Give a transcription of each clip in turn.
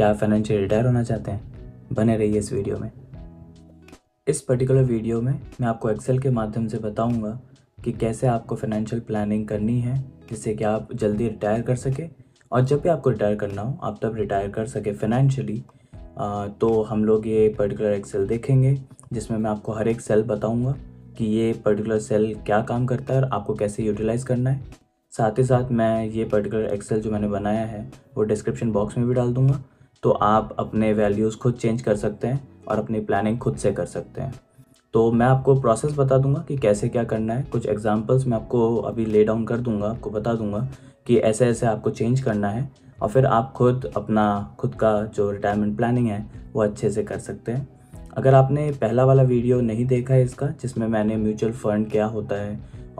क्या आप financial retire होना चाहते हैं बने रहिए इस वीडियो में इस पर्टिकुलर वीडियो में मैं आपको एक्सेल के माध्यम से बताऊंगा कि कैसे आपको फाइनेंशियल प्लानिंग करनी है जिससे कि आप जल्दी रिटायर कर सके और जब भी आपको रिटायर करना हो आप तब रिटायर कर सके फाइनेंशियली तो हम लोग ये पर्टिकुलर एक्सेल देखेंगे जिसमें मैं आपको हर एक सेल बताऊँगा कि ये पर्टिकुलर सेल क्या काम करता है और आपको कैसे यूटिलाइज़ करना है साथ ही साथ मैं ये पर्टिकुलर एक्सेल जो मैंने बनाया है वो डिस्क्रिप्शन बॉक्स में भी डाल दूँगा तो आप अपने वैल्यूज़ खुद चेंज कर सकते हैं और अपनी प्लानिंग खुद से कर सकते हैं तो मैं आपको प्रोसेस बता दूंगा कि कैसे क्या करना है कुछ एग्जांपल्स मैं आपको अभी ले डाउन कर दूंगा आपको बता दूंगा कि ऐसे ऐसे आपको चेंज करना है और फिर आप खुद अपना खुद का जो रिटायरमेंट प्लानिंग है वो अच्छे से कर सकते हैं अगर आपने पहला वाला वीडियो नहीं देखा है इसका जिसमें मैंने म्यूचुअल फ़ंड क्या होता है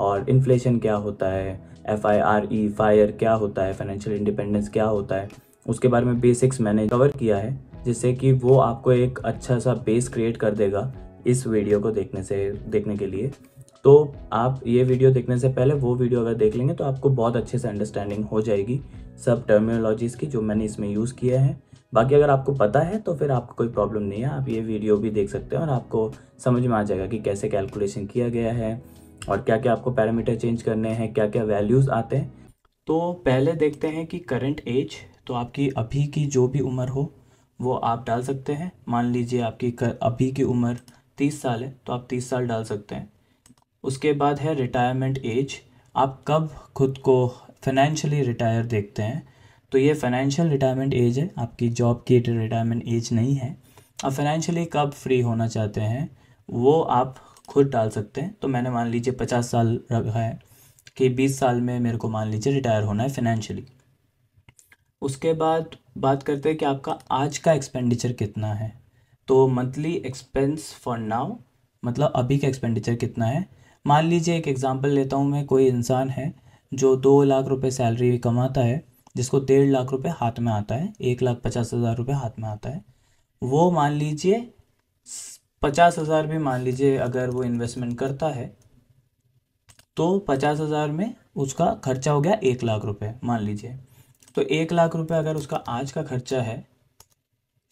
और इन्फ्लेशन क्या होता है F I R E fire क्या होता है फाइनेंशियल इंडिपेंडेंस क्या होता है उसके बारे में बेसिक्स मैंने कवर किया है जिससे कि वो आपको एक अच्छा सा बेस क्रिएट कर देगा इस वीडियो को देखने से देखने के लिए तो आप ये वीडियो देखने से पहले वो वीडियो अगर देख लेंगे तो आपको बहुत अच्छे से अंडरस्टैंडिंग हो जाएगी सब टर्मिनोलॉजीज़ की जो मैंने इसमें यूज़ किए हैं बाकी अगर आपको पता है तो फिर आपको कोई प्रॉब्लम नहीं है आप ये वीडियो भी देख सकते हैं और आपको समझ में आ जाएगा कि कैसे कैलकुलेशन किया गया है और क्या क्या आपको पैरामीटर चेंज करने हैं क्या क्या वैल्यूज़ आते हैं तो पहले देखते हैं कि करंट एज तो आपकी अभी की जो भी उम्र हो वो आप डाल सकते हैं मान लीजिए आपकी कर, अभी की उम्र तीस साल है तो आप तीस साल डाल सकते हैं उसके बाद है रिटायरमेंट एज आप कब खुद को फाइनेंशियली रिटायर देखते हैं तो ये फाइनेंशियल रिटायरमेंट एज है आपकी जॉब की रिटायरमेंट एज नहीं है आप फाइनेंशियली कब फ्री होना चाहते हैं वो आप खुद डाल सकते हैं तो मैंने मान लीजिए पचास साल रखा है कि बीस साल में मेरे को मान लीजिए रिटायर होना है फाइनेंशियली उसके बाद बात करते हैं कि आपका आज का एक्सपेंडिचर कितना है तो मंथली एक्सपेंस फॉर नाउ मतलब अभी का एक्सपेंडिचर कितना है मान लीजिए एक एग्ज़ाम्पल लेता हूँ मैं कोई इंसान है जो दो लाख रुपए सैलरी कमाता है जिसको डेढ़ लाख रुपए हाथ में आता है एक लाख पचास हज़ार रुपये हाथ में आता है वो मान लीजिए पचास हज़ार भी मान लीजिए अगर वो इन्वेस्टमेंट करता है तो पचास हज़ार में उसका खर्चा हो गया एक लाख रुपए मान लीजिए तो एक लाख रुपए अगर उसका आज का खर्चा है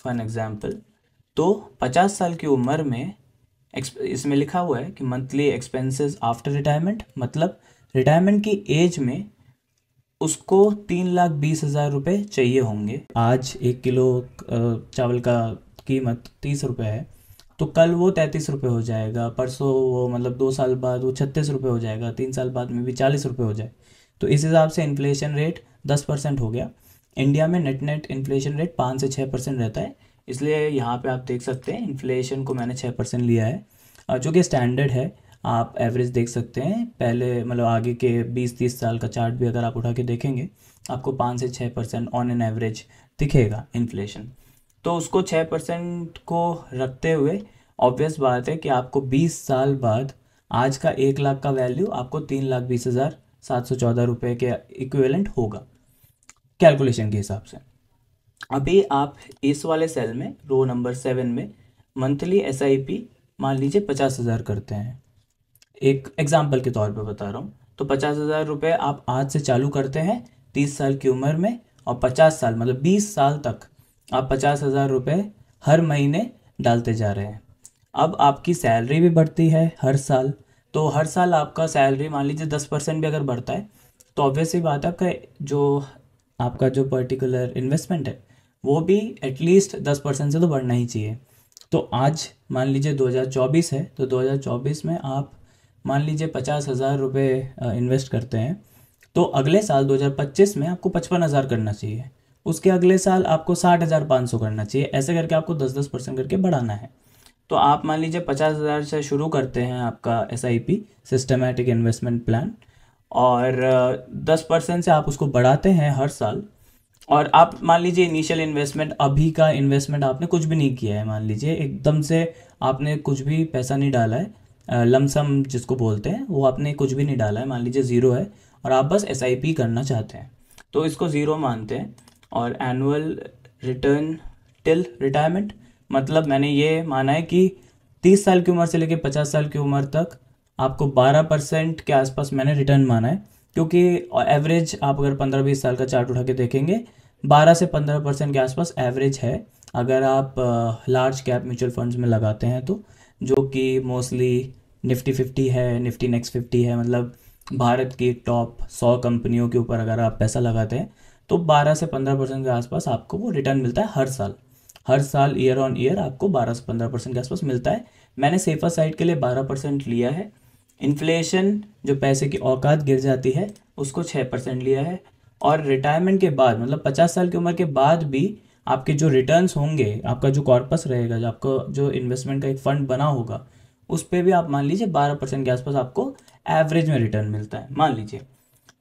फॉर एन एग्जाम्पल तो पचास साल की उम्र में इसमें लिखा हुआ है कि मंथली एक्सपेंसेस आफ्टर रिटायरमेंट मतलब रिटायरमेंट की एज में उसको तीन लाख बीस हज़ार रुपये चाहिए होंगे आज एक किलो चावल का कीमत तीस रुपये है तो कल वो तैंतीस रुपये हो जाएगा परसों वो मतलब दो साल बाद वो छत्तीस रुपये हो जाएगा तीन साल बाद में भी चालीस रुपये हो जाए तो इस हिसाब से इन्फ्लेशन रेट दस परसेंट हो गया इंडिया में नेट नेट इन्फ्लेशन रेट पाँच से छः परसेंट रहता है इसलिए यहाँ पे आप देख सकते हैं इन्फ्लेशन को मैंने छः परसेंट लिया है जो कि स्टैंडर्ड है आप एवरेज देख सकते हैं पहले मतलब आगे के बीस तीस साल का चार्ट भी अगर आप उठा के देखेंगे आपको पाँच से छः परसेंट ऑन एन एवरेज दिखेगा इन्फ्लेशन तो उसको छः परसेंट को रखते हुए ऑब्वियस बात है कि आपको बीस साल बाद आज का एक लाख का वैल्यू आपको तीन लाख बीस हज़ार सात सौ चौदह रुपये के इक्विवेलेंट होगा कैलकुलेशन के हिसाब से अभी आप इस वाले सेल में रो नंबर सेवन में मंथली एस आई पी मान लीजिए पचास हज़ार करते हैं एक एग्जाम्पल के तौर पर बता रहा हूँ तो पचास हज़ार रुपये आप आज से चालू करते हैं तीस साल की उम्र में और पचास साल मतलब बीस साल तक आप पचास हज़ार रुपये हर महीने डालते जा रहे हैं अब आपकी सैलरी भी बढ़ती है हर साल तो हर साल आपका सैलरी मान लीजिए दस परसेंट भी अगर बढ़ता है तो ऑब्वियसली बात है आपका जो आपका जो पर्टिकुलर इन्वेस्टमेंट है वो भी एटलीस्ट दस परसेंट से तो बढ़ना ही चाहिए तो आज मान लीजिए 2024 है तो 2024 में आप मान लीजिए पचास हज़ार रुपये इन्वेस्ट करते हैं तो अगले साल 2025 में आपको पचपन हज़ार करना चाहिए उसके अगले साल आपको साठ हज़ार पाँच सौ करना चाहिए ऐसे करके आपको दस दस परसेंट करके बढ़ाना है तो आप मान लीजिए पचास हज़ार से शुरू करते हैं आपका S I P systematic investment plan और दस परसेंट से आप उसको बढ़ाते हैं हर साल और आप मान लीजिए इनिशियल इन्वेस्टमेंट अभी का इन्वेस्टमेंट आपने कुछ भी नहीं किया है मान लीजिए एकदम से आपने कुछ भी पैसा नहीं डाला है लमसम जिसको बोलते हैं वो आपने कुछ भी नहीं डाला है मान लीजिए ज़ीरो है और आप बस एस आई पी करना चाहते हैं तो इसको ज़ीरो मानते हैं और एनुअल रिटर्न टिल रिटायरमेंट मतलब मैंने ये माना है कि तीस साल की उम्र से लेकर पचास साल की उम्र तक आपको बारह परसेंट के आसपास मैंने रिटर्न माना है क्योंकि एवरेज आप अगर पंद्रह बीस साल का चार्ट उठा के देखेंगे बारह से पंद्रह परसेंट के आसपास एवरेज है अगर आप लार्ज कैप म्यूचुअल फंड्स में लगाते हैं तो जो कि मोस्टली निफ्टी फिफ्टी है निफ्टी नेक्स्ट फिफ्टी है मतलब भारत की टॉप सौ कंपनियों के ऊपर अगर आप पैसा लगाते हैं तो 12 से 15 परसेंट के आसपास आपको वो रिटर्न मिलता है हर साल हर साल ईयर ऑन ईयर आपको बारह से पंद्रह परसेंट के आसपास मिलता है मैंने सेफा साइड के लिए बारह परसेंट लिया है इन्फ्लेशन जो पैसे की औकात गिर जाती है उसको छः परसेंट लिया है और रिटायरमेंट के बाद मतलब पचास साल की उम्र के बाद भी आपके जो रिटर्न्स होंगे आपका जो कॉर्पस रहेगा जो आपका जो इन्वेस्टमेंट का एक फंड बना होगा उस पर भी आप मान लीजिए बारह परसेंट के आसपास आपको एवरेज में रिटर्न मिलता है मान लीजिए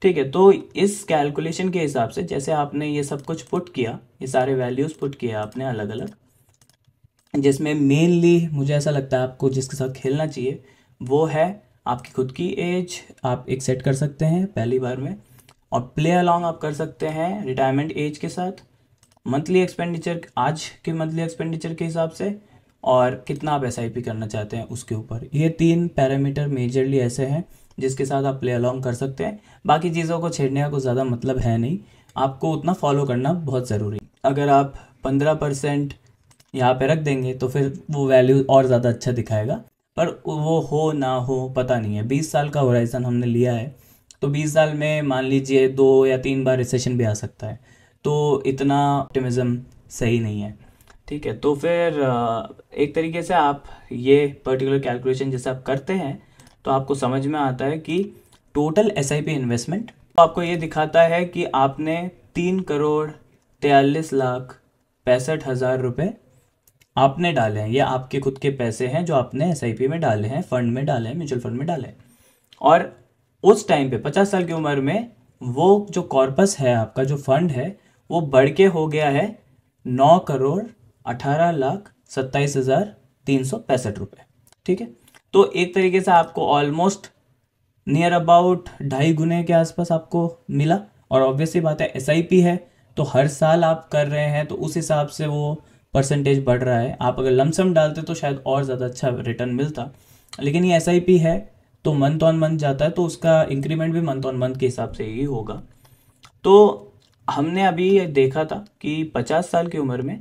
ठीक है तो इस कैलकुलेशन के हिसाब से जैसे आपने ये सब कुछ पुट किया ये सारे वैल्यूज़ पुट किया आपने अलग अलग जिसमें मेनली मुझे ऐसा लगता है आपको जिसके साथ खेलना चाहिए वो है आपकी खुद की एज आप एक सेट कर सकते हैं पहली बार में और प्ले अलॉन्ग आप कर सकते हैं रिटायरमेंट एज के साथ मंथली एक्सपेंडिचर आज के मंथली एक्सपेंडिचर के हिसाब से और कितना आप एस करना चाहते हैं उसके ऊपर ये तीन पैरामीटर मेजरली ऐसे हैं जिसके साथ आप प्ले अलॉन्ग कर सकते हैं बाकी चीज़ों को छेड़ने का कुछ ज़्यादा मतलब है नहीं आपको उतना फॉलो करना बहुत ज़रूरी अगर आप पंद्रह परसेंट यहाँ पर रख देंगे तो फिर वो वैल्यू और ज़्यादा अच्छा दिखाएगा पर वो हो ना हो पता नहीं है बीस साल का होराइजन हमने लिया है तो बीस साल में मान लीजिए दो या तीन बार रिसेशन भी आ सकता है तो इतना ऑप्टिमिज़म सही नहीं है ठीक है तो फिर एक तरीके से आप ये पर्टिकुलर कैलकुलेशन जैसे आप करते हैं तो आपको समझ में आता है कि टोटल एस इन्वेस्टमेंट तो आपको ये दिखाता है कि आपने तीन करोड़ तेलिस लाख पैंसठ हज़ार रुपये आपने डाले हैं ये आपके खुद के पैसे हैं जो आपने एस में डाले हैं फंड में डाले हैं म्यूचुअल फंड में डाले हैं और उस टाइम पे पचास साल की उम्र में वो जो कॉर्पस है आपका जो फंड है वो बढ़ के हो गया है नौ करोड़ अठारह लाख सत्ताईस हज़ार तीन सौ पैंसठ रुपये ठीक है तो एक तरीके से आपको ऑलमोस्ट नियर अबाउट ढाई गुने के आसपास आपको मिला और ऑब्वियसली बात है एस है तो हर साल आप कर रहे हैं तो उस हिसाब से वो परसेंटेज बढ़ रहा है आप अगर लमसम डालते तो शायद और ज़्यादा अच्छा रिटर्न मिलता लेकिन ये एस है तो मंथ ऑन मंथ जाता है तो उसका इंक्रीमेंट भी मंथ ऑन मंथ के हिसाब से ही होगा तो हमने अभी देखा था कि पचास साल की उम्र में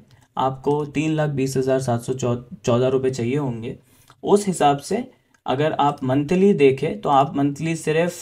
आपको तीन लाख बीस हज़ार सात सौ चौदह रुपये चाहिए होंगे उस हिसाब से अगर आप मंथली देखें तो आप मंथली सिर्फ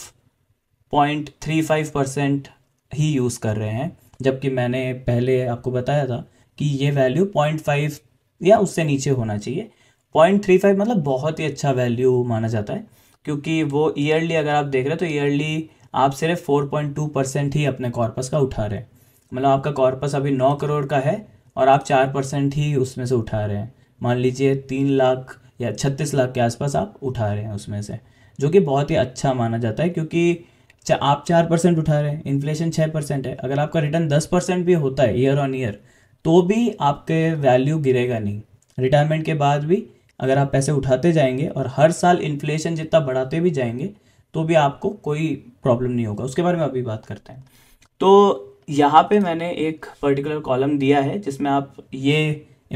पॉइंट थ्री फाइव परसेंट ही यूज़ कर रहे हैं जबकि मैंने पहले आपको बताया था कि ये वैल्यू पॉइंट फाइव या उससे नीचे होना चाहिए पॉइंट थ्री फाइव मतलब बहुत ही अच्छा वैल्यू माना जाता है क्योंकि वो ईयरली अगर आप देख रहे हैं तो ईयरली आप सिर्फ फोर पॉइंट टू परसेंट ही अपने कॉर्पस का उठा रहे हैं मतलब आपका कॉर्पस अभी नौ करोड़ का है और आप चार परसेंट ही उसमें से उठा रहे हैं मान लीजिए तीन लाख या छत्तीस लाख के आसपास आप उठा रहे हैं उसमें से जो कि बहुत ही अच्छा माना जाता है क्योंकि चा, आप चार परसेंट उठा रहे हैं इन्फ्लेशन छः परसेंट है अगर आपका रिटर्न दस परसेंट भी होता है ईयर ऑन ईयर तो भी आपके वैल्यू गिरेगा नहीं रिटायरमेंट के बाद भी अगर आप पैसे उठाते जाएंगे और हर साल इन्फ्लेशन जितना बढ़ाते भी जाएंगे तो भी आपको कोई प्रॉब्लम नहीं होगा उसके बारे में अभी बात करते हैं तो यहाँ पे मैंने एक पर्टिकुलर कॉलम दिया है जिसमें आप ये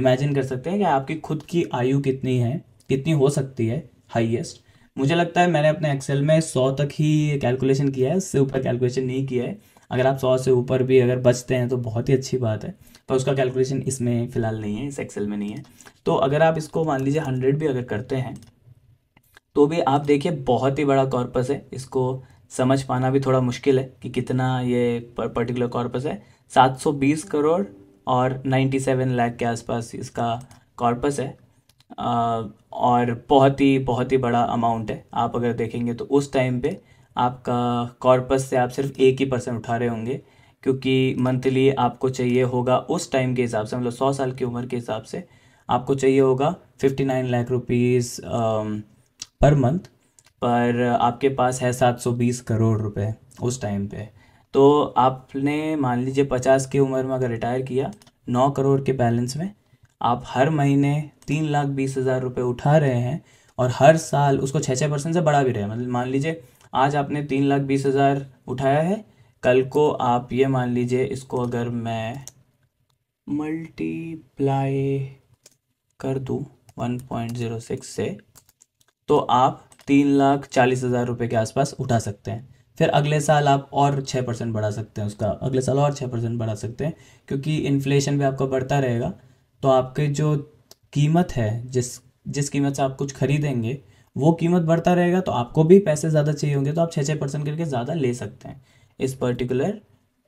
इमेजिन कर सकते हैं कि आपकी खुद की आयु कितनी है कितनी हो सकती है हाईएस्ट मुझे लगता है मैंने अपने एक्सेल में सौ तक ही कैलकुलेशन किया है उससे ऊपर कैलकुलेशन नहीं किया है अगर आप सौ से ऊपर भी अगर बचते हैं तो बहुत ही अच्छी बात है पर उसका कैलकुलेशन इसमें फ़िलहाल नहीं है इस एक्सेल में नहीं है तो अगर आप इसको मान लीजिए हंड्रेड भी अगर करते हैं तो भी आप देखिए बहुत ही बड़ा कॉर्पस है इसको समझ पाना भी थोड़ा मुश्किल है कि कितना ये पर्टिकुलर कॉर्पस है 720 करोड़ और 97 लाख के आसपास इसका कॉर्पस है और बहुत ही बहुत ही बड़ा अमाउंट है आप अगर देखेंगे तो उस टाइम पे आपका कॉर्पस से आप सिर्फ एक ही परसेंट उठा रहे होंगे क्योंकि मंथली आपको चाहिए होगा उस टाइम के हिसाब से मतलब सौ साल की उम्र के हिसाब से आपको चाहिए होगा fifty nine lakh rupees per month पर आपके पास है सात सौ बीस करोड़ रुपए उस टाइम पे तो आपने मान लीजिए पचास की उम्र में अगर रिटायर किया नौ करोड़ के बैलेंस में आप हर महीने तीन लाख बीस हज़ार रुपये उठा रहे हैं और हर साल उसको छः छः परसेंट से बढ़ा भी रहे हैं मतलब मान लीजिए आज आपने तीन लाख बीस हज़ार उठाया है कल को आप ये मान लीजिए इसको अगर मैं मल्टीप्लाई कर दूँ वन पॉइंट ज़ीरो सिक्स से तो आप तीन लाख चालीस हज़ार रुपये के आसपास उठा सकते हैं फिर अगले साल आप और छः परसेंट बढ़ा सकते हैं उसका अगले साल और छः परसेंट बढ़ा सकते हैं क्योंकि इन्फ्लेशन भी आपका बढ़ता रहेगा तो आपके जो कीमत है जिस जिस कीमत से आप कुछ खरीदेंगे वो कीमत बढ़ता रहेगा तो आपको भी पैसे ज़्यादा चाहिए होंगे तो आप छः छः परसेंट करके ज़्यादा ले सकते हैं इस पर्टिकुलर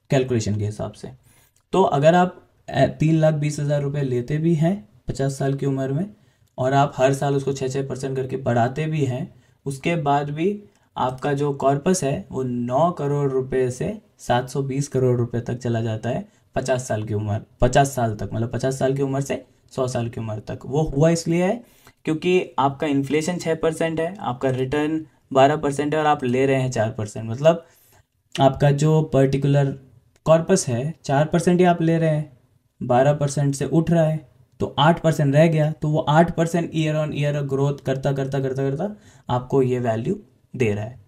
कैलकुलेशन के हिसाब से तो अगर आप तीन लाख बीस हज़ार रुपये लेते भी हैं पचास साल की उम्र में और आप हर साल उसको छः छः परसेंट करके बढ़ाते भी हैं उसके बाद भी आपका जो कॉर्पस है वो नौ करोड़ रुपए से सात सौ बीस करोड़ रुपए तक चला जाता है पचास साल की उम्र पचास साल तक मतलब पचास साल की उम्र से सौ साल की उम्र तक वो हुआ इसलिए है क्योंकि आपका इन्फ्लेशन छः परसेंट है आपका रिटर्न बारह परसेंट है और आप ले रहे हैं चार परसेंट मतलब आपका जो पर्टिकुलर कॉर्पस है चार परसेंट ही आप ले रहे हैं बारह परसेंट से उठ रहा है तो आठ परसेंट रह गया तो वो आठ percent year on year growth करता करता करता करता आपको ये वैल्यू दे रहा है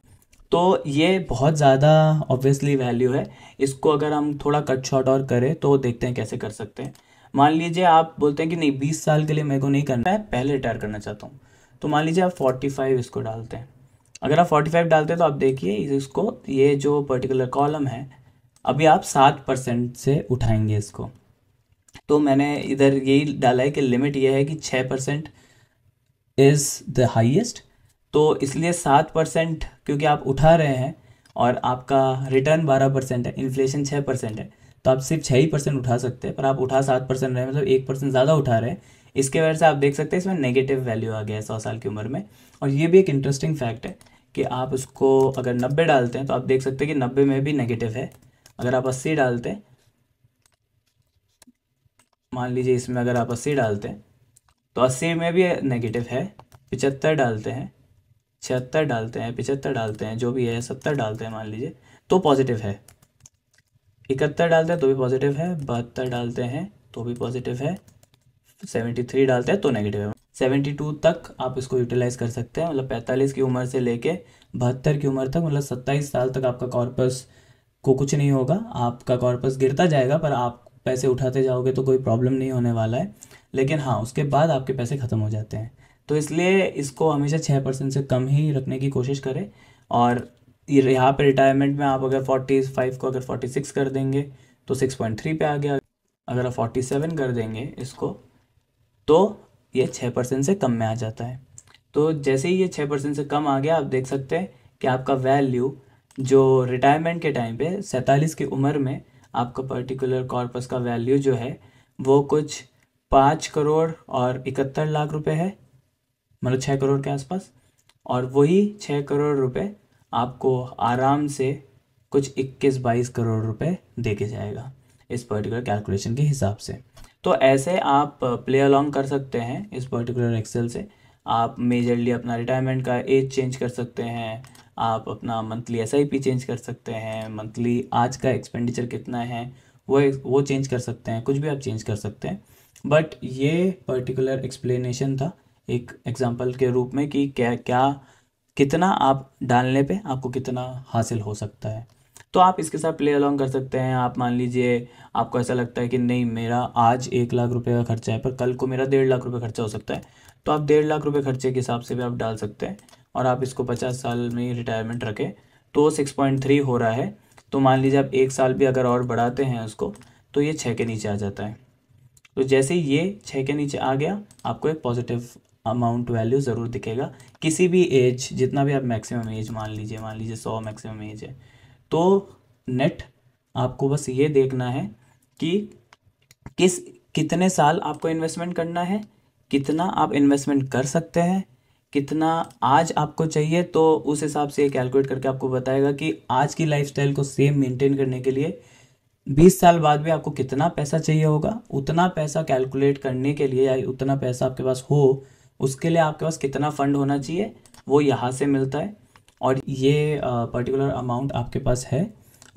तो ये बहुत ज़्यादा ऑब्वियसली वैल्यू है इसको अगर हम थोड़ा कट शॉर्ट और करें तो देखते हैं कैसे कर सकते हैं मान लीजिए आप बोलते हैं कि नहीं बीस साल के लिए मेरे को नहीं करना है पहले रिटायर करना चाहता हूँ तो मान लीजिए आप फोर्टी फाइव इसको डालते हैं अगर आप फोर्टी फाइव डालते हैं तो आप देखिए इसको ये जो पर्टिकुलर कॉलम है अभी आप सात परसेंट से उठाएंगे इसको तो मैंने इधर यही डाला है कि लिमिट ये है कि छः परसेंट इज़ द हाइएस्ट तो इसलिए सात परसेंट क्योंकि आप उठा रहे हैं और आपका रिटर्न बारह परसेंट है इन्फ्लेशन छः परसेंट है तो आप सिर्फ छः ही परसेंट उठा सकते हैं पर आप उठा सात परसेंट रहे मतलब एक परसेंट ज़्यादा उठा रहे हैं इसके वजह से आप देख सकते हैं इसमें नेगेटिव वैल्यू आ गया है सौ साल की उम्र में और ये भी एक इंटरेस्टिंग फैक्ट है कि आप उसको अगर नब्बे डालते हैं तो आप देख सकते हैं कि नब्बे में भी नेगेटिव है अगर आप अस्सी डालते हैं मान लीजिए इसमें अगर आप अस्सी डालते हैं तो अस्सी में भी नेगेटिव है पिचहत्तर डालते हैं छिहत्तर डालते हैं पिछहत्तर डालते हैं जो भी है सत्तर डालते हैं मान लीजिए तो पॉजिटिव है इकहत्तर डालते हैं तो भी पॉजिटिव है बहत्तर डालते हैं तो भी पॉजिटिव है सेवेंटी थ्री डालते हैं तो नेगेटिव है सेवेंटी टू तक आप इसको यूटिलाइज कर सकते हैं मतलब पैंतालीस की उम्र से लेके बहत्तर की उम्र तक मतलब सत्ताईस साल तक आपका कॉर्पस को कुछ नहीं होगा आपका कॉर्पस गिरता जाएगा पर आप पैसे उठाते जाओगे तो कोई प्रॉब्लम नहीं होने वाला है लेकिन हाँ उसके बाद आपके पैसे ख़त्म हो जाते हैं तो इसलिए इसको हमेशा छः परसेंट से कम ही रखने की कोशिश करें और यहाँ पे रिटायरमेंट में आप अगर फोर्टी फाइव को अगर फोर्टी सिक्स कर देंगे तो सिक्स पॉइंट थ्री पे आ गया अगर आप फोर्टी सेवन कर देंगे इसको तो ये छः परसेंट से कम में आ जाता है तो जैसे ही ये छः परसेंट से कम आ गया आप देख सकते हैं कि आपका वैल्यू जो रिटायरमेंट के टाइम पे सैंतालीस की उम्र में आपका पर्टिकुलर कॉर्पस का वैल्यू जो है वो कुछ पाँच करोड़ और इकहत्तर लाख रुपए है मतलब छः करोड़ के आसपास और वही छः करोड़ रुपए आपको आराम से कुछ इक्कीस बाईस करोड़ रुपए दे के जाएगा इस पर्टिकुलर कैलकुलेशन के हिसाब से तो ऐसे आप प्ले uh, अलॉन्ग कर सकते हैं इस पर्टिकुलर एक्सेल से आप मेजरली अपना रिटायरमेंट का एज चेंज कर सकते हैं आप अपना मंथली एस चेंज कर सकते हैं मंथली आज का एक्सपेंडिचर कितना है वो वो चेंज कर सकते हैं कुछ भी आप चेंज कर सकते हैं बट ये पर्टिकुलर एक्सप्लेनेशन था एक एग्ज़ाम्पल के रूप में कि क्या क्या कितना आप डालने पे आपको कितना हासिल हो सकता है तो आप इसके साथ प्ले अलॉन्ग कर सकते हैं आप मान लीजिए आपको ऐसा लगता है कि नहीं मेरा आज एक लाख रुपये का खर्चा है पर कल को मेरा डेढ़ लाख रुपये खर्चा हो सकता है तो आप डेढ़ लाख रुपये खर्चे के हिसाब से भी आप डाल सकते हैं और आप इसको पचास साल में रिटायरमेंट रखें तो सिक्स पॉइंट थ्री हो रहा है तो मान लीजिए आप एक साल भी अगर और बढ़ाते हैं उसको तो ये छः के नीचे आ जाता है तो जैसे ही ये छः के नीचे आ गया आपको एक पॉजिटिव अमाउंट वैल्यू ज़रूर दिखेगा किसी भी एज जितना भी आप मैक्सिमम एज मान लीजिए मान लीजिए सौ मैक्सिमम एज है तो नेट आपको बस ये देखना है कि किस कितने साल आपको इन्वेस्टमेंट करना है कितना आप इन्वेस्टमेंट कर सकते हैं कितना आज आपको चाहिए तो उस हिसाब से कैलकुलेट करके आपको बताएगा कि आज की लाइफस्टाइल को सेम मेंटेन करने के लिए बीस साल बाद भी आपको कितना पैसा चाहिए होगा उतना पैसा कैलकुलेट करने के लिए या उतना पैसा आपके पास हो उसके लिए आपके पास कितना फंड होना चाहिए वो यहाँ से मिलता है और ये पर्टिकुलर अमाउंट आपके पास है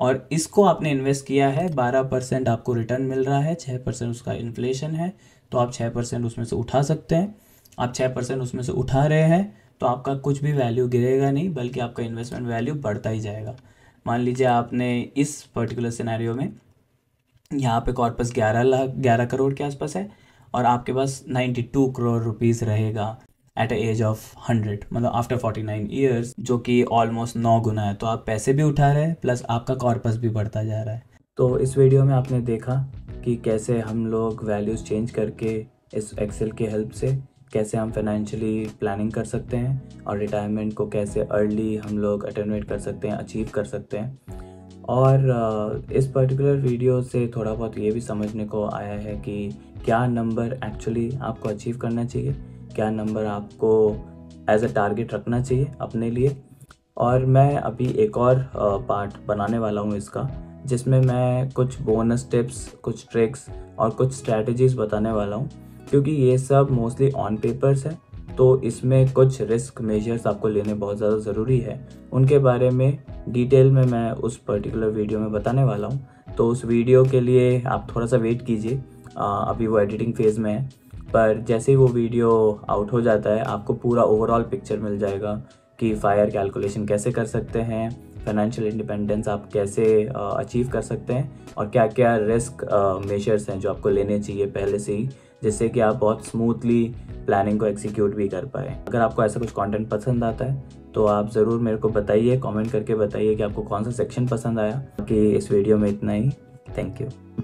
और इसको आपने इन्वेस्ट किया है बारह परसेंट आपको रिटर्न मिल रहा है छः परसेंट उसका इन्फ्लेशन है तो आप छः परसेंट उसमें से उठा सकते हैं आप छः परसेंट उसमें से उठा रहे हैं तो आपका कुछ भी वैल्यू गिरेगा नहीं बल्कि आपका इन्वेस्टमेंट वैल्यू बढ़ता ही जाएगा मान लीजिए आपने इस पर्टिकुलर सिनेरियो में यहाँ पे कॉर्पस ग्यारह लाख ग्यारह करोड़ के आसपास है और आपके पास 92 करोड़ रुपीस रहेगा at a age of hundred मतलब आफ्टर फोर्टी नाइन ईयर्स जो कि ऑलमोस्ट नौ गुना है तो आप पैसे भी उठा रहे हैं प्लस आपका कॉर्पस भी बढ़ता जा रहा है तो इस वीडियो में आपने देखा कि कैसे हम लोग वैल्यूज़ चेंज करके इस एक्सेल की हेल्प से कैसे हम फाइनेंशियली प्लानिंग कर सकते हैं और रिटायरमेंट को कैसे अर्ली हम लोग अटेनमेट कर सकते हैं अचीव कर सकते हैं और इस पर्टिकुलर वीडियो से थोड़ा बहुत ये भी समझने को आया है कि क्या नंबर एक्चुअली आपको अचीव करना चाहिए क्या नंबर आपको एज अ टारगेट रखना चाहिए अपने लिए और मैं अभी एक और पार्ट बनाने वाला हूँ इसका जिसमें मैं कुछ बोनस टिप्स कुछ ट्रिक्स और कुछ स्ट्रैटेजीज़ बताने वाला हूँ क्योंकि ये सब मोस्टली ऑन पेपर्स है तो इसमें कुछ रिस्क मेजर्स आपको लेने बहुत ज़्यादा ज़रूरी है उनके बारे में डिटेल में मैं उस पर्टिकुलर वीडियो में बताने वाला हूँ तो उस वीडियो के लिए आप थोड़ा सा वेट कीजिए अभी वो एडिटिंग फेज़ में है पर जैसे ही वो वीडियो आउट हो जाता है आपको पूरा ओवरऑल पिक्चर मिल जाएगा कि फायर कैलकुलेशन कैसे कर सकते हैं फाइनेंशियल इंडिपेंडेंस आप कैसे अचीव कर सकते हैं और क्या क्या रिस्क मेजर्स हैं जो आपको लेने चाहिए पहले से ही जिससे कि आप बहुत स्मूथली प्लानिंग को एक्सिक्यूट भी कर पाए अगर आपको ऐसा कुछ कंटेंट पसंद आता है तो आप ज़रूर मेरे को बताइए कमेंट करके बताइए कि आपको कौन सा सेक्शन पसंद आया कि इस वीडियो में इतना ही थैंक यू